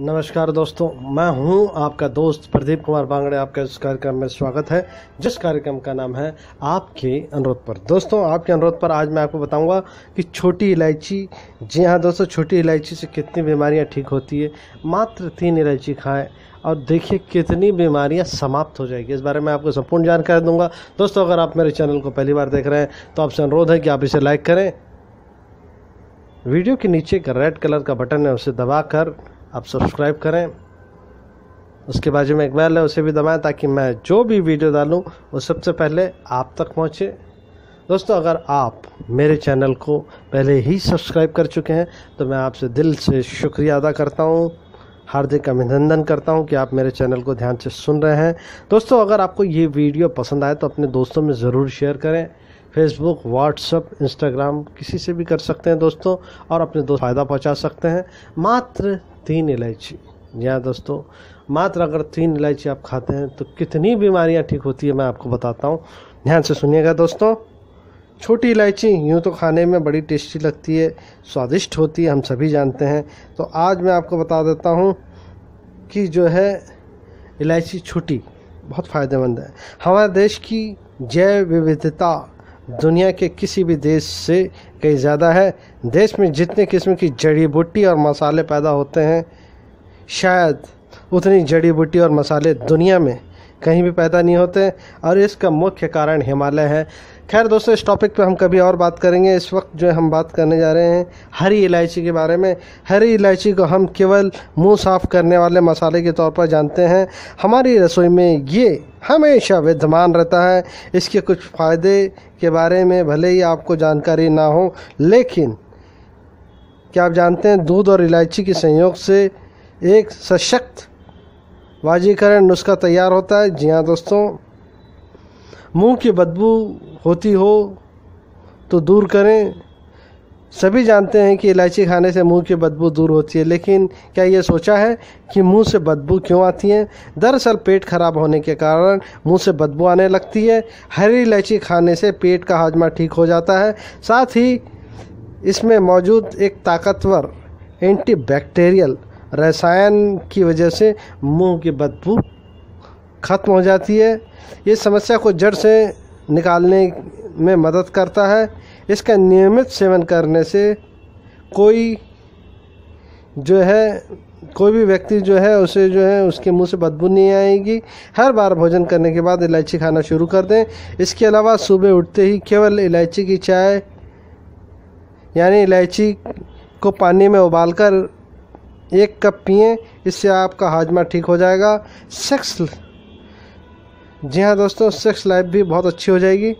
नमस्कार दोस्तों मैं हूं आपका दोस्त प्रदीप कुमार बांगड़े आपका इस कार्यक्रम में स्वागत है जिस कार्यक्रम का नाम है आपके अनुरोध पर दोस्तों आपके अनुरोध पर आज मैं आपको बताऊंगा कि छोटी इलायची जी हाँ दोस्तों छोटी इलायची से कितनी बीमारियां ठीक होती है मात्र तीन इलायची खाएं और देखिए कितनी बीमारियां समाप्त हो जाएगी इस बारे में आपको संपूर्ण जानकारी दूंगा दोस्तों अगर आप मेरे चैनल को पहली बार देख रहे हैं तो आपसे अनुरोध है कि आप इसे लाइक करें वीडियो के नीचे एक रेड कलर का बटन है उसे दबाकर आप सब्सक्राइब करें उसके बाजू में एक बैल है उसे भी दबाएं ताकि मैं जो भी वीडियो डालूँ वो सबसे पहले आप तक पहुंचे दोस्तों अगर आप मेरे चैनल को पहले ही सब्सक्राइब कर चुके हैं तो मैं आपसे दिल से शुक्रिया अदा करता हूँ हार्दिक अभिनंदन करता हूँ कि आप मेरे चैनल को ध्यान से सुन रहे हैं दोस्तों अगर आपको ये वीडियो पसंद आए तो अपने दोस्तों में ज़रूर शेयर करें फेसबुक व्हाट्सअप इंस्टाग्राम किसी से भी कर सकते हैं दोस्तों और अपने दोस्त फ़ायदा पहुँचा सकते हैं मात्र तीन इलायची जी हाँ दोस्तों मात्र अगर तीन इलायची आप खाते हैं तो कितनी बीमारियाँ ठीक होती है मैं आपको बताता हूँ ध्यान से सुनिएगा दोस्तों छोटी इलायची यूँ तो खाने में बड़ी टेस्टी लगती है स्वादिष्ट होती है हम सभी जानते हैं तो आज मैं आपको बता देता हूँ कि जो है इलायची छोटी बहुत फ़ायदेमंद है हमारे देश की जैव विविधता दुनिया के किसी भी देश से कहीं ज़्यादा है देश में जितने किस्म की जड़ी बूटी और मसाले पैदा होते हैं शायद उतनी जड़ी बूटी और मसाले दुनिया में कहीं भी पैदा नहीं होते और इसका मुख्य कारण हिमालय है खैर दोस्तों इस टॉपिक पे हम कभी और बात करेंगे इस वक्त जो हम बात करने जा रहे हैं हरी इलायची के बारे में हरी इलायची को हम केवल मुंह साफ़ करने वाले मसाले के तौर पर जानते हैं हमारी रसोई में ये हमेशा विद्यमान रहता है इसके कुछ फ़ायदे के बारे में भले ही आपको जानकारी ना हो लेकिन क्या आप जानते हैं दूध और इलायची के संयोग से एक सशक्त वाजीकरण नुस्खा तैयार होता है जी हाँ दोस्तों मुंह की बदबू होती हो तो दूर करें सभी जानते हैं कि इलायची खाने से मुंह की बदबू दूर होती है लेकिन क्या ये सोचा है कि मुंह से बदबू क्यों आती है दरअसल पेट खराब होने के कारण मुंह से बदबू आने लगती है हरी इलायची खाने से पेट का हाजमा ठीक हो जाता है साथ ही इसमें मौजूद एक ताकतवर एंटीबैक्टीरियल रसायन की वजह से मुंह की बदबू ख़त्म हो जाती है ये समस्या को जड़ से निकालने में मदद करता है इसका नियमित सेवन करने से कोई जो है कोई भी व्यक्ति जो है उसे जो है उसके मुंह से बदबू नहीं आएगी हर बार भोजन करने के बाद इलायची खाना शुरू कर दें इसके अलावा सुबह उठते ही केवल इलायची की चाय यानी इलायची को पानी में उबालकर एक कप पिएं इससे आपका हाजमा ठीक हो जाएगा सेक्स जी हाँ दोस्तों सेक्स लाइफ भी बहुत अच्छी हो जाएगी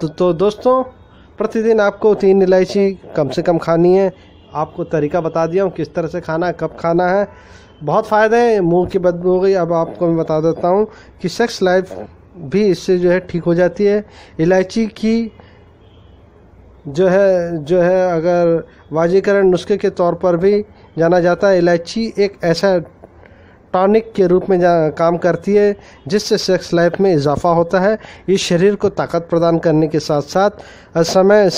तो तो दोस्तों प्रतिदिन आपको तीन इलायची कम से कम खानी है आपको तरीका बता दिया हूँ किस तरह से खाना कब खाना है बहुत फ़ायदे हैं मुंह की बदबू हो गई अब आपको मैं बता देता हूँ कि सेक्स लाइफ भी इससे जो है ठीक हो जाती है इलायची की जो है जो है अगर वाजीकरण नुस्खे के तौर पर भी जाना जाता है इलायची एक ऐसा टॉनिक के रूप में काम करती है जिससे सेक्स लाइफ में इजाफा होता है ये शरीर को ताकत प्रदान करने के साथ साथ असमय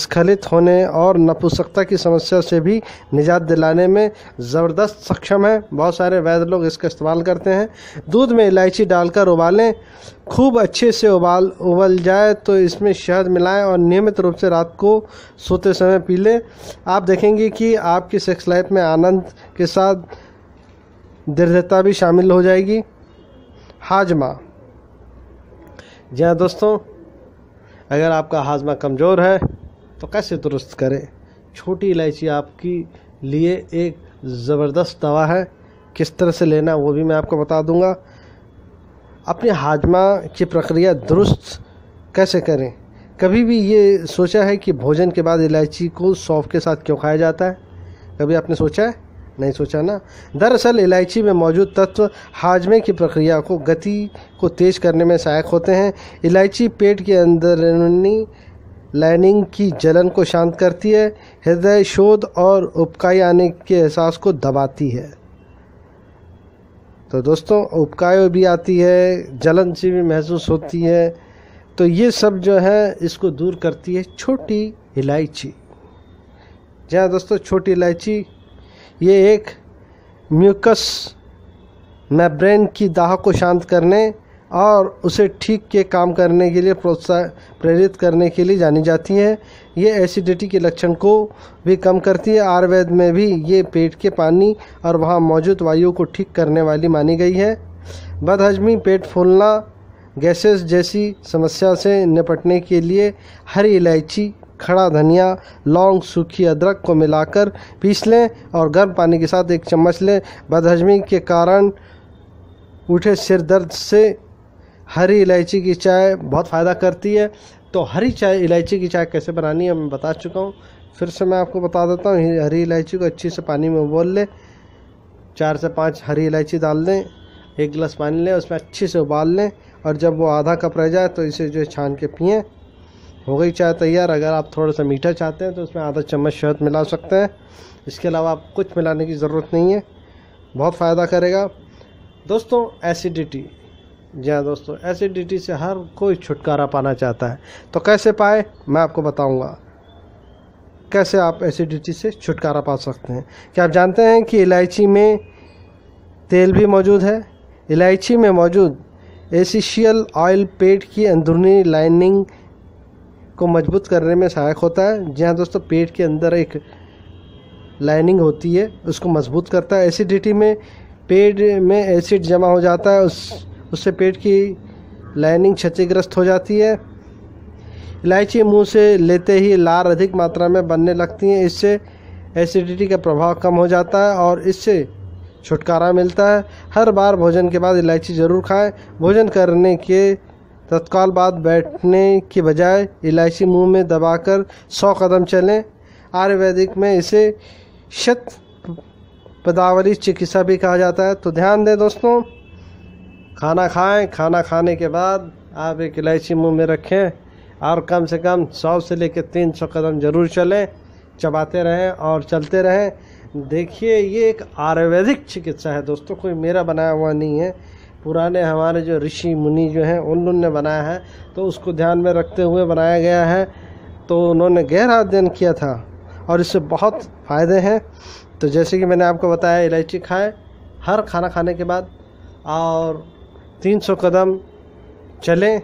स्खलित होने और नपुसकता की समस्या से भी निजात दिलाने में ज़बरदस्त सक्षम है बहुत सारे वैध लोग इसका इस्तेमाल करते हैं दूध में इलायची डालकर उबालें खूब अच्छे से उबाल उबल जाए तो इसमें शहद मिलाएं और नियमित रूप से रात को सोते समय पी लें आप देखेंगे कि आपकी सेक्स लाइफ में आनंद के साथ दृढ़ता भी शामिल हो जाएगी हाजमा जी हाँ दोस्तों अगर आपका हाजमा कमज़ोर है तो कैसे दुरुस्त करें छोटी इलायची आपकी लिए एक ज़बरदस्त दवा है किस तरह से लेना वो भी मैं आपको बता दूंगा अपने हाजमा की प्रक्रिया दुरुस्त कैसे करें कभी भी ये सोचा है कि भोजन के बाद इलायची को सौंफ के साथ क्यों खाया जाता है कभी आपने सोचा है नहीं सोचा ना दरअसल इलायची में मौजूद तत्व हाजमे की प्रक्रिया को गति को तेज करने में सहायक होते हैं इलायची पेट के अंदरूनी लाइनिंग की जलन को शांत करती है हृदय शोध और उपकाई आने के एहसास को दबाती है तो दोस्तों उपकाय भी आती है जलन सी भी महसूस होती है तो ये सब जो है इसको दूर करती है छोटी इलायची जी हाँ दोस्तों छोटी इलायची ये एक म्यूकस मैब्रेन की दाह को शांत करने और उसे ठीक के काम करने के लिए प्रोत्साह प्रेरित करने के लिए जानी जाती है ये एसिडिटी के लक्षण को भी कम करती है आयुर्वेद में भी ये पेट के पानी और वहाँ मौजूद वायु को ठीक करने वाली मानी गई है बदहजमी पेट फूलना गैसेस जैसी समस्या से निपटने के लिए हरी इलायची खड़ा धनिया लौंग सूखी अदरक को मिलाकर पीस लें और गर्म पानी के साथ एक चम्मच लें बदहजमी के कारण उठे सिर दर्द से हरी इलायची की चाय बहुत फ़ायदा करती है तो हरी चाय इलायची की चाय कैसे बनानी है मैं बता चुका हूँ फिर से मैं आपको बता देता हूँ हरी इलायची को अच्छी से पानी में उबोल लें चार से पाँच हरी इलायची डाल दें एक गिलास पानी लें उसमें अच्छे से उबाल लें और जब वो आधा कप रह जाए तो इसे जो छान के पिएँ हो गई चाय तैयार अगर आप थोड़ा सा मीठा चाहते हैं तो उसमें आधा चम्मच शहद मिला सकते हैं इसके अलावा आप कुछ मिलाने की ज़रूरत नहीं है बहुत फ़ायदा करेगा दोस्तों एसिडिटी जी हाँ दोस्तों एसिडिटी से हर कोई छुटकारा पाना चाहता है तो कैसे पाए मैं आपको बताऊंगा कैसे आप एसिडिटी से छुटकारा पा सकते हैं क्या आप जानते हैं कि इलायची में तेल भी मौजूद है इलायची में मौजूद एसिशियल ऑयल पेट की अंदरूनी लाइनिंग को मजबूत करने में सहायक होता है जी हाँ दोस्तों पेट के अंदर एक लाइनिंग होती है उसको मजबूत करता है एसिडिटी में पेट में एसिड जमा हो जाता है उस उससे पेट की लाइनिंग क्षतिग्रस्त हो जाती है इलायची मुंह से लेते ही लार अधिक मात्रा में बनने लगती हैं इससे एसिडिटी का प्रभाव कम हो जाता है और इससे छुटकारा मिलता है हर बार भोजन के बाद इलायची ज़रूर खाएं भोजन करने के तत्काल बाद बैठने की बजाय इलायची मुंह में दबाकर सौ कदम चलें आयुर्वेदिक में इसे शत पदावली चिकित्सा भी कहा जाता है तो ध्यान दें दोस्तों खाना खाएं खाना खाने के बाद आप एक इलायची मुंह में रखें और कम से कम सौ से लेकर तीन सौ कदम ज़रूर चलें चबाते रहें और चलते रहें देखिए ये एक आयुर्वेदिक चिकित्सा है दोस्तों कोई मेरा बनाया हुआ नहीं है पुराने हमारे जो ऋषि मुनि जो हैं ने बनाया है तो उसको ध्यान में रखते हुए बनाया गया है तो उन्होंने गहरा अध्ययन किया था और इससे बहुत फ़ायदे हैं तो जैसे कि मैंने आपको बताया इलायची खाएं हर खाना खाने के बाद और 300 कदम चलें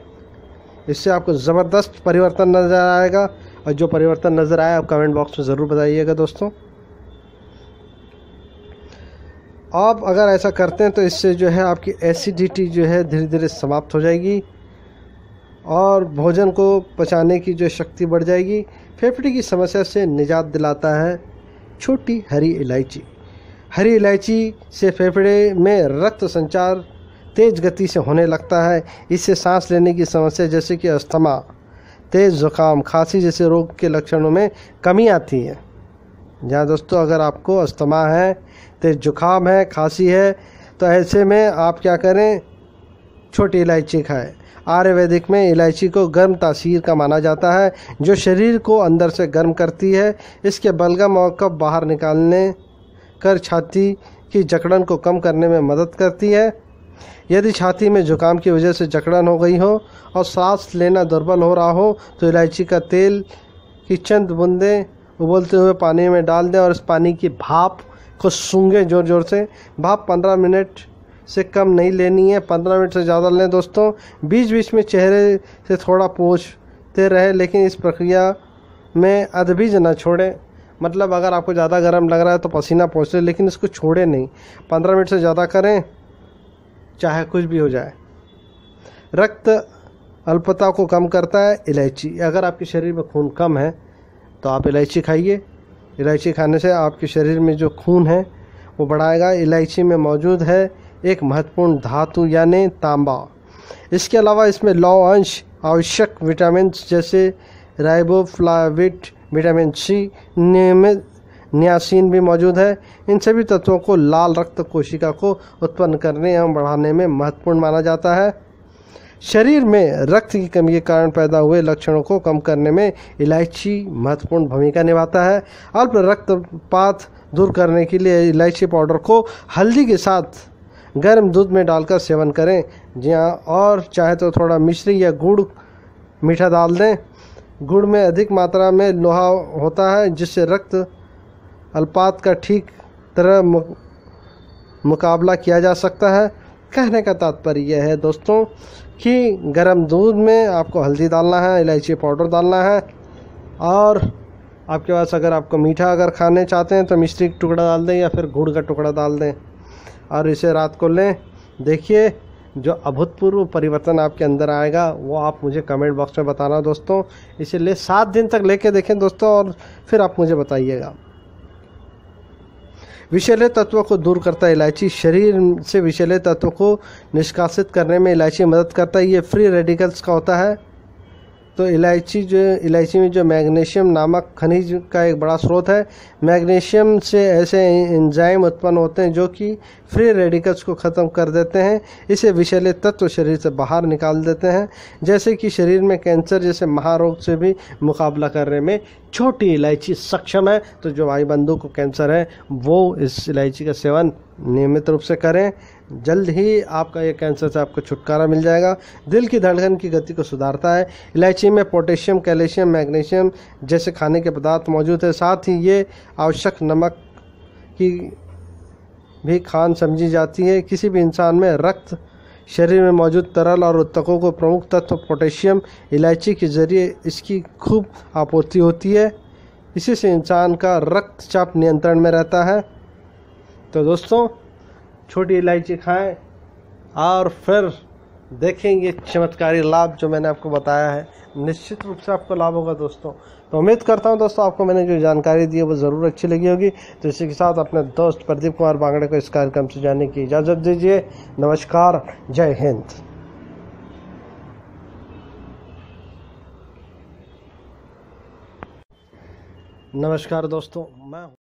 इससे आपको ज़बरदस्त परिवर्तन नज़र आएगा और जो परिवर्तन नज़र आया आप कमेंट बॉक्स में ज़रूर बताइएगा दोस्तों आप अगर ऐसा करते हैं तो इससे जो है आपकी एसिडिटी जो है धीरे धीरे समाप्त हो जाएगी और भोजन को पचाने की जो शक्ति बढ़ जाएगी फेफड़े की समस्या से निजात दिलाता है छोटी हरी इलायची हरी इलायची से फेफड़े में रक्त संचार तेज़ गति से होने लगता है इससे सांस लेने की समस्या जैसे कि अस्थमा तेज़ ज़ुकाम खांसी जैसे रोग के लक्षणों में कमी आती है जहाँ दोस्तों अगर आपको अस्थमा है तेज तो जुखाम है खांसी है तो ऐसे में आप क्या करें छोटी इलायची खाएं आयुर्वेदिक में इलायची को गर्म तासीर का माना जाता है जो शरीर को अंदर से गर्म करती है इसके बलगम और कप बाहर निकालने कर छाती की जकड़न को कम करने में मदद करती है यदि छाती में जुकाम की वजह से जकड़न हो गई हो और सांस लेना दुर्बल हो रहा हो तो इलायची का तेल की चंद बूंदें उबलते हुए पानी में डाल दें और इस पानी की भाप को सूंघें ज़ोर ज़ोर से भाप पंद्रह मिनट से कम नहीं लेनी है पंद्रह मिनट से ज़्यादा लें दोस्तों बीच बीच में चेहरे से थोड़ा पोछते रहे लेकिन इस प्रक्रिया में अदबीज ना छोड़ें मतलब अगर आपको ज़्यादा गर्म लग रहा है तो पसीना पहुँचते लेकिन इसको छोड़े नहीं पंद्रह मिनट से ज़्यादा करें चाहे कुछ भी हो जाए रक्त अल्पता को कम करता है इलायची अगर आपके शरीर में खून कम है तो आप इलायची खाइए इलायची खाने से आपके शरीर में जो खून है वो बढ़ाएगा इलायची में मौजूद है एक महत्वपूर्ण धातु यानी तांबा इसके अलावा इसमें लौ अंश आवश्यक विटामिन जैसे राइबोफ्लाविट विटामिन सी नियमित नियासीन भी मौजूद है इन सभी तत्वों को लाल रक्त कोशिका को उत्पन्न करने एवं बढ़ाने में महत्वपूर्ण माना जाता है शरीर में रक्त की कमी के कारण पैदा हुए लक्षणों को कम करने में इलायची महत्वपूर्ण भूमिका निभाता है अल्प रक्तपात दूर करने के लिए इलायची पाउडर को हल्दी के साथ गर्म दूध में डालकर सेवन करें जी हाँ और चाहे तो थोड़ा मिश्री या गुड़ मीठा डाल दें गुड़ में अधिक मात्रा में लोहा होता है जिससे रक्त अल्पात का ठीक तरह मुकाबला किया जा सकता है कहने का तात्पर्य यह है दोस्तों कि गर्म दूध में आपको हल्दी डालना है इलायची पाउडर डालना है और आपके पास अगर आपको मीठा अगर खाने चाहते हैं तो मिश्री का टुकड़ा डाल दें या फिर गुड़ का टुकड़ा डाल दें और इसे रात को लें देखिए जो अभूतपूर्व परिवर्तन आपके अंदर आएगा वो आप मुझे कमेंट बॉक्स में बताना दोस्तों इसे ले सात दिन तक लेके देखें दोस्तों और फिर आप मुझे बताइएगा विषैले तत्व को दूर करता है इलायची शरीर से विषैले तत्व को निष्कासित करने में इलायची मदद करता है ये फ्री रेडिकल्स का होता है तो इलायची जो इलायची में जो मैग्नीशियम नामक खनिज का एक बड़ा स्रोत है मैग्नीशियम से ऐसे एंजाइम उत्पन्न होते हैं जो कि फ्री रेडिकल्स को ख़त्म कर देते हैं इसे विषैले तत्व शरीर से बाहर निकाल देते हैं जैसे कि शरीर में कैंसर जैसे महारोग से भी मुकाबला करने में छोटी इलायची सक्षम है तो जो भाई बंधु को कैंसर है वो इस इलायची का सेवन नियमित रूप से करें जल्द ही आपका ये कैंसर से आपको छुटकारा मिल जाएगा दिल की धड़कन की गति को सुधारता है इलायची में पोटेशियम कैल्शियम मैग्नीशियम जैसे खाने के पदार्थ मौजूद है साथ ही ये आवश्यक नमक की भी खान समझी जाती है किसी भी इंसान में रक्त शरीर में मौजूद तरल और उत्तकों को प्रमुख तत्व पोटेशियम इलायची के जरिए इसकी खूब आपूर्ति होती है इसी से इंसान का रक्तचाप नियंत्रण में रहता है तो दोस्तों छोटी इलायची खाएं और फिर देखेंगे चमत्कारी लाभ जो मैंने आपको बताया है निश्चित रूप से आपको लाभ होगा दोस्तों तो उम्मीद करता हूं दोस्तों आपको मैंने जो जानकारी दी है वो ज़रूर अच्छी लगी होगी तो इसी के साथ अपने दोस्त प्रदीप कुमार बांगड़े को इस कार्यक्रम से जाने की इजाज़त दीजिए नमस्कार जय हिंद नमस्कार दोस्तों मैं